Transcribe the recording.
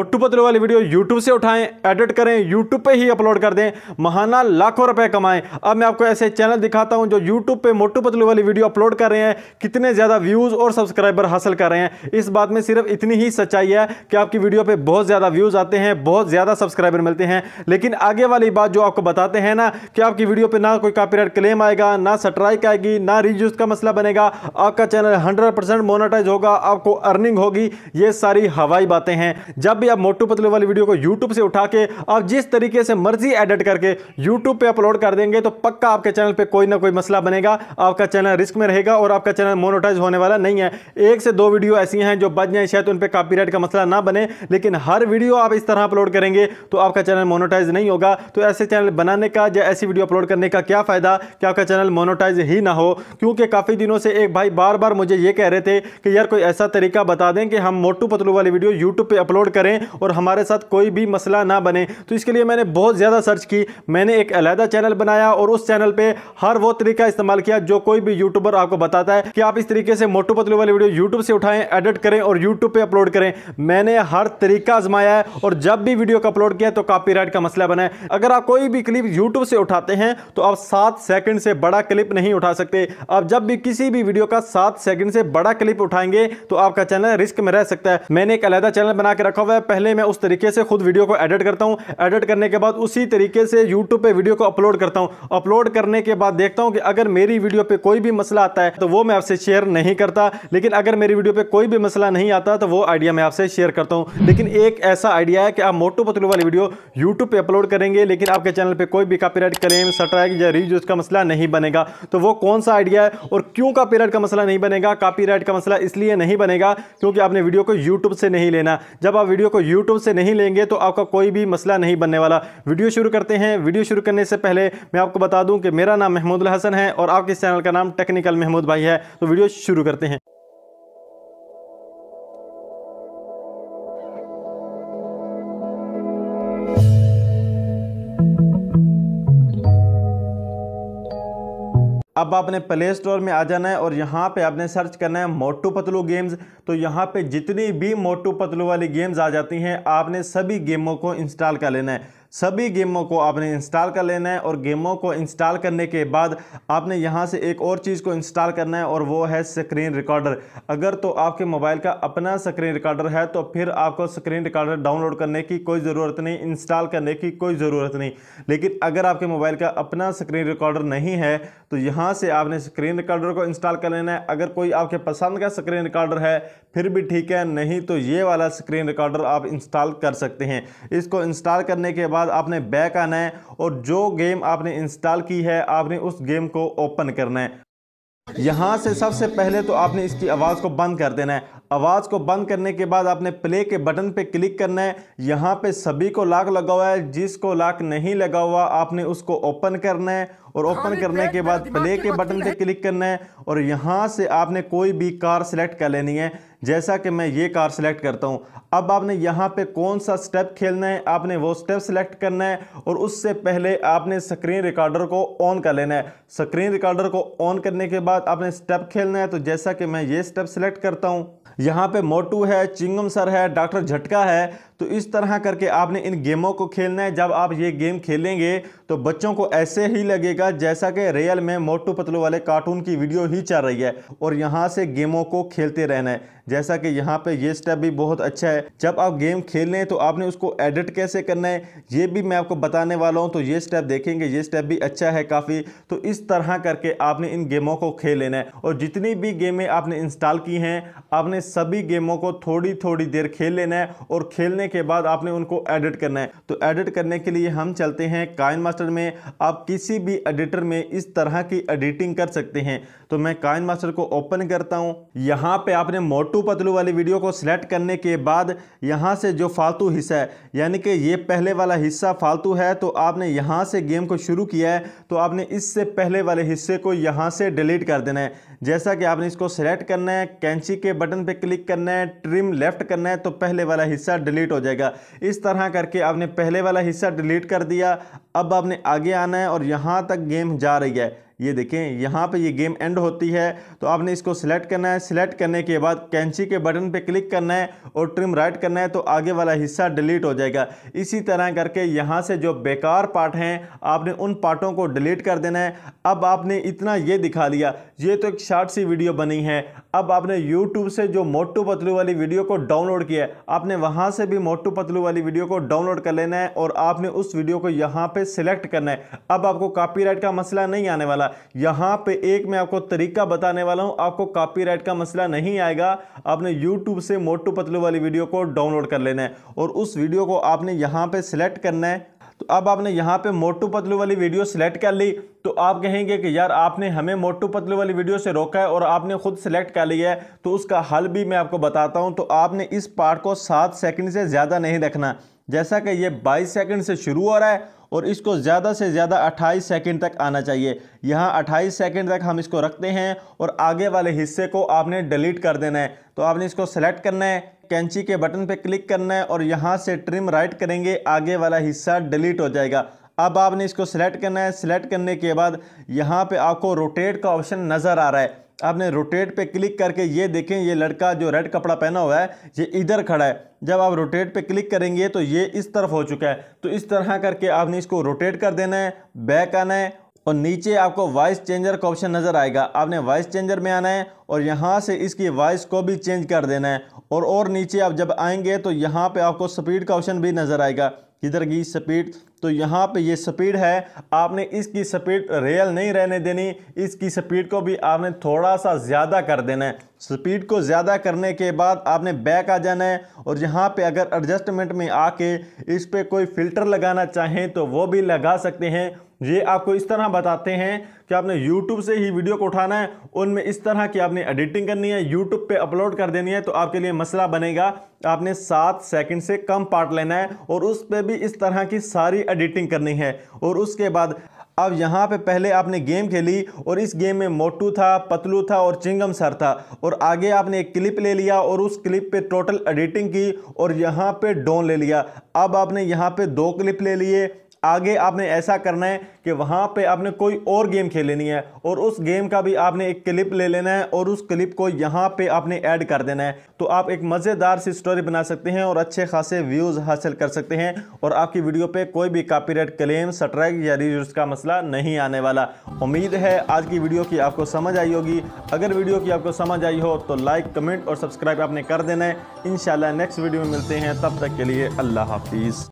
puttu to Patlu वाली video YouTube से उठाएं एडिट करें यूट्यूब पे ही अपलोड कर दें महाना लाखों रुपए कमाएं अब मैं आपको ऐसे चैनल दिखाता हूं जो यूट्यूब पे मोटू पतलू वाली वीडियो अपलोड कर रहे हैं कितने ज़्यादा व्यूज़ और सब्सक्राइबर हासिल कर रहे हैं इस बात में सिर्फ इतनी ही सच्चाई है कि आपकी वीडियो पर बहुत ज़्यादा व्यूज़ आते हैं बहुत ज़्यादा सब्सक्राइबर मिलते हैं लेकिन आगे वाली बात जो आपको बताते हैं ना कि आपकी वीडियो पर ना कोई कापी क्लेम आएगा ना स्ट्राइक आएगी ना रिज्यूज का मसला बनेगा आपका चैनल हंड्रेड मोनेटाइज होगा आपको अर्निंग होगी ये सारी हवाई बातें हैं जब भी या मोटू पतलू वाली वीडियो को यूट्यूब से उठा के आप जिस तरीके से मर्जी एडिट करके यूट्यूब पर अपलोड कर देंगे तो पक्का आपके चैनल पर कोई ना कोई मसला बनेगा आपका चैनल रिस्क में रहेगा और आपका चैनल मोनोटाइज होने वाला नहीं है एक से दो वीडियो ऐसी हैं जो बच जाए शायद उन पर कॉपीराइट का मसला ना बने लेकिन हर वीडियो आप इस तरह अपलोड करेंगे तो आपका चैनल मोनोटाइज नहीं होगा तो ऐसे चैनल बनाने का या ऐसी वीडियो अपलोड करने का क्या फ़ायदा कि आपका चैनल मोनोटाइज ही ना हो क्योंकि काफ़ी दिनों से एक भाई बार बार मुझे यह कह रहे थे कि यार कोई ऐसा तरीका बता दें कि हम मोटू पतलू वाली वीडियो यूट्यूब पर अपलोड करें और हमारे साथ कोई भी मसला ना बने तो इसके लिए मैंने बहुत ज़्यादा सर्च की मैंने एक अलहदा चैनल बनाया और उस चैनल पर हर वो तरीका इस्तेमाल किया जो कोई भी यूट्यूबर आपको बताता है कि आप इस तरीके से मोटू पतलू वाली वीडियो यूट्यूब से उठाएं एडिट करें और यूट्यूब पर अपलोड करें मैंने हर तरीका आजमाया है और जब भी वीडियो को अपलोड किया तो राइट का मसला बना है अगर आप कोई भी क्लिप यूट्यूब से उठाते हैं तो आप सात सेकंड से बड़ा क्लिप नहीं उठा सकते आप जब भी किसी भी वीडियो का सात सेकंड से बड़ा क्लिप उठाएंगे तो आपका चैनल रिस्क में रह सकता है मैंने एक अलहदा चैनल बना के रखा हुआ है है पहले मैं उस तरीके से खुद वीडियो को एडिट करता हूँ एडिट करने के बाद उसी तरीके से यूट्यूब पर वीडियो को अपलोड करता हूँ अपलोड करने के बाद देखता हूँ कि अगर मेरी वीडियो पर कोई भी मसला आता है तो वो मैं आपसे शेयर नहीं करता लेकिन अगर मेरी वीडियो पर कोई भी मसला नहीं आता तो वो आइडिया मैं आपसे शेयर करता हूँ लेकिन एक ऐसा आइडिया है कि आप मोटू पतलू वाली वीडियो यूट्यूब पर अपलोड करेंगे लेकिन आपके चैनल पर कोई भी कापी क्लेम स्ट्राइक या रीज का मसला नहीं बनेगा तो वो कौन सा आइडिया है और क्यों कॉपीराइट का मसला नहीं बनेगा कॉपीराइट का मसला इसलिए नहीं बनेगा क्योंकि आपने वीडियो को यूट्यूब से नहीं लेना जब आप वीडियो को यूट्यूब से नहीं लेंगे तो आपका कोई भी मसला नहीं बनने वाला वीडियो शुरू करते हैं वीडियो शुरू करने से पहले मैं आपको बता दूं कि मेरा नाम महमूद हसन है और आपके चैनल का नाम टेक्निकल महमूद भाई है तो वीडियो शुरू करते हैं अब आपने प्ले स्टोर में आ जाना है और यहाँ पे आपने सर्च करना है मोटू पतलू गेम्स तो यहाँ पे जितनी भी मोटू पतलू वाली गेम्स आ जाती हैं आपने सभी गेमों को इंस्टॉल कर लेना है सभी गेमों को आपने इंस्टॉल कर लेना है और गेमों को इंस्टॉल करने के बाद आपने यहाँ से एक और चीज़ को इंस्टॉल करना है और वो है स्क्रीन रिकॉर्डर अगर तो आपके मोबाइल का अपना स्क्रीन रिकॉर्डर है तो फिर आपको स्क्रीन रिकॉर्डर डाउनलोड करने की कोई ज़रूरत नहीं इंस्टॉल करने की कोई ज़रूरत नहीं लेकिन अगर आपके मोबाइल का अपना स्क्रीन रिकॉर्डर नहीं है तो यहाँ से आपने स्क्रीन रिकॉर्डर को इंस्टॉल कर लेना है अगर कोई आपके पसंद का स्क्रीन रिकॉर्डर है फिर भी ठीक है नहीं तो ये वाला स्क्रीन रिकॉर्डर आप इंस्टॉल कर सकते हैं इसको इंस्टॉल करने के बाद बाद आपने बैक आना है और जो गेम आपने इंस्टॉल की है आपने उस गेम को ओपन करना है यहाँ से सबसे पहले तो आपने इसकी आवाज़ को बंद कर देना है आवाज़ को बंद करने के बाद आपने प्ले के बटन पे क्लिक करना है यहाँ पे सभी को लाक लगा हुआ है जिसको लाक नहीं लगा हुआ आपने उसको ओपन करना है और ओपन हाँ, करने के बाद प्ले के बटन पे क्लिक करना है और यहाँ से आपने कोई भी कार सेलेक्ट कर लेनी है जैसा कि मैं ये कार सेलेक्ट करता हूँ अब आपने यहाँ पे कौन सा स्टेप खेलना है आपने वो स्टेप सेलेक्ट करना है और उससे पहले आपने स्क्रीन रिकॉर्डर को ऑन कर लेना है स्क्रीन रिकॉर्डर को ऑन करने के बाद आपने स्टेप खेलना है तो जैसा कि मैं ये स्टेप सेलेक्ट करता हूँ यहाँ पे मोटू है चिंगम सर है डॉक्टर झटका है तो इस तरह करके आपने इन गेमों को खेलना है जब आप ये गेम खेलेंगे तो बच्चों को ऐसे ही लगेगा जैसा कि रियल में मोटू पतलू वाले कार्टून की वीडियो ही चल रही है और यहाँ से गेमों को खेलते रहना है जैसा कि यहाँ पे ये स्टेप भी बहुत अच्छा है जब आप गेम खेल रहे हैं तो आपने उसको एडिट कैसे करना है ये भी मैं आपको बताने वाला हूँ तो ये स्टेप देखेंगे ये स्टेप भी अच्छा है काफ़ी तो इस तरह करके आपने इन गेमों को खेल लेना है और जितनी भी गेमें आपने इंस्टॉल की हैं आपने सभी गेमों को थोड़ी थोड़ी देर खेल लेना है और खेलने के बाद आपने उनको एडिट करना है तो एडिट करने के लिए हम चलते हैं काइन मास्टर में आप किसी भी एडिटर में इस तरह की एडिटिंग कर सकते हैं तो मैं काइन मास्टर को ओपन करता हूँ यहाँ पे आपने मोटू पतलू वाली वीडियो को सिलेक्ट करने के बाद यहाँ से जो फालतू हिस्सा है यानी कि ये पहले वाला हिस्सा फालतू है तो आपने यहाँ से गेम को शुरू किया है तो आपने इससे पहले वाले हिस्से को यहाँ से डिलीट कर देना है जैसा कि आपने इसको सिलेक्ट करना है कैंची के बटन पर क्लिक करना है ट्रिम लेफ्ट करना है तो पहले वाला हिस्सा डिलीट हो जाएगा इस तरह करके आपने पहले वाला हिस्सा डिलीट कर दिया अब आपने आगे आना है और यहाँ तक गेम जा रही है ये देखें यहाँ पे ये गेम एंड होती है तो आपने इसको सिलेक्ट करना है सिलेक्ट करने के बाद कैंची के बटन पे क्लिक करना है और ट्रिम राइट करना है तो आगे वाला हिस्सा डिलीट हो जाएगा इसी तरह करके यहाँ से जो बेकार पार्ट हैं आपने उन पार्टों को डिलीट कर देना है अब आपने इतना ये दिखा दिया ये तो एक शार्ट सी वीडियो बनी है अब आपने यूट्यूब से जो मोटू पतलू वाली वीडियो को डाउनलोड किया है आपने वहाँ से भी मोटू पतलू वाली वीडियो को डाउनलोड कर लेना है और आपने उस वीडियो को यहाँ पर सिलेक्ट करना है अब आपको कापी का मसला नहीं आने वाला जाएगा यहाँ पे एक मैं आपको तरीका बताने वाला हूँ आपको कॉपीराइट का मसला नहीं आएगा आपने यूट्यूब से मोटू पतलू वाली वीडियो को डाउनलोड कर लेना है और उस वीडियो को आपने यहाँ पर सिलेक्ट करना है तो अब आपने यहाँ पे मोटू पतलू वाली वीडियो सिलेक्ट कर ली तो आप कहेंगे कि यार आपने हमें मोटू पतलू वाली वीडियो से रोका है और आपने खुद सेलेक्ट कर लिया है तो उसका हल भी मैं आपको बताता हूँ तो आपने इस पार्ट को सात सेकंड से ज़्यादा नहीं रखना जैसा कि ये बाईस सेकंड से शुरू हो रहा है और इसको ज़्यादा से ज़्यादा 28 सेकंड तक आना चाहिए यहाँ 28 सेकंड तक हम इसको रखते हैं और आगे वाले हिस्से को आपने डिलीट कर देना है तो आपने इसको सेलेक्ट करना है कैंची के बटन पर क्लिक करना है और यहाँ से ट्रिम राइट करेंगे आगे वाला हिस्सा डिलीट हो जाएगा अब आपने इसको सेलेक्ट करना है सिलेक्ट करने के बाद यहाँ पे आपको रोटेट का ऑप्शन नज़र आ रहा है आपने रोटेट पे क्लिक करके ये देखें ये लड़का जो रेड कपड़ा पहना हुआ है ये इधर खड़ा है जब आप रोटेट पे क्लिक करेंगे तो ये इस तरफ हो चुका है तो इस तरह करके आपने इसको रोटेट कर देना है बैक आना है और नीचे आपको वॉइस चेंजर का ऑप्शन नज़र आएगा आपने वॉइस चेंजर में आना है और यहाँ से इसकी वॉइस को भी चेंज कर देना है और और नीचे आप जब आएंगे तो यहाँ पे आपको स्पीड का ऑप्शन भी नज़र आएगा किधर की स्पीड तो यहाँ पे ये स्पीड है आपने इसकी स्पीड रियल नहीं रहने देनी इसकी स्पीड को भी आपने थोड़ा सा ज़्यादा कर देना है स्पीड को ज़्यादा करने के बाद आपने बैक आ जाना है और यहाँ पे अगर एडजस्टमेंट में आके इस पर कोई फ़िल्टर लगाना चाहें तो वो भी लगा सकते हैं ये आपको इस तरह बताते हैं कि आपने YouTube से ही वीडियो को उठाना है उनमें इस तरह की आपने एडिटिंग करनी है YouTube पे अपलोड कर देनी है तो आपके लिए मसला बनेगा आपने सात सेकंड से कम पार्ट लेना है और उस पर भी इस तरह की सारी एडिटिंग करनी है और उसके बाद अब यहाँ पे पहले आपने गेम खेली और इस गेम में मोटू था पतलू था और चिंगम सर था और आगे आपने एक क्लिप ले लिया और उस क्लिप पे टोटल एडिटिंग की और यहाँ पे डोन ले लिया अब आपने यहाँ पे दो क्लिप ले लिए आगे आपने ऐसा करना है कि वहाँ पे आपने कोई और गेम खेलनी है और उस गेम का भी आपने एक क्लिप ले लेना है और उस क्लिप को यहाँ पे आपने ऐड कर देना है तो आप एक मज़ेदार सी स्टोरी बना सकते हैं और अच्छे खासे व्यूज़ हासिल कर सकते हैं और आपकी वीडियो पे कोई भी कॉपीराइट क्लेम स्ट्राइक या रीयूज का मसला नहीं आने वाला उम्मीद है आज की वीडियो की आपको समझ आई होगी अगर वीडियो की आपको समझ आई हो तो लाइक कमेंट और सब्सक्राइब आपने कर देना है इन नेक्स्ट वीडियो में मिलते हैं तब तक के लिए अल्लाह हाफिज़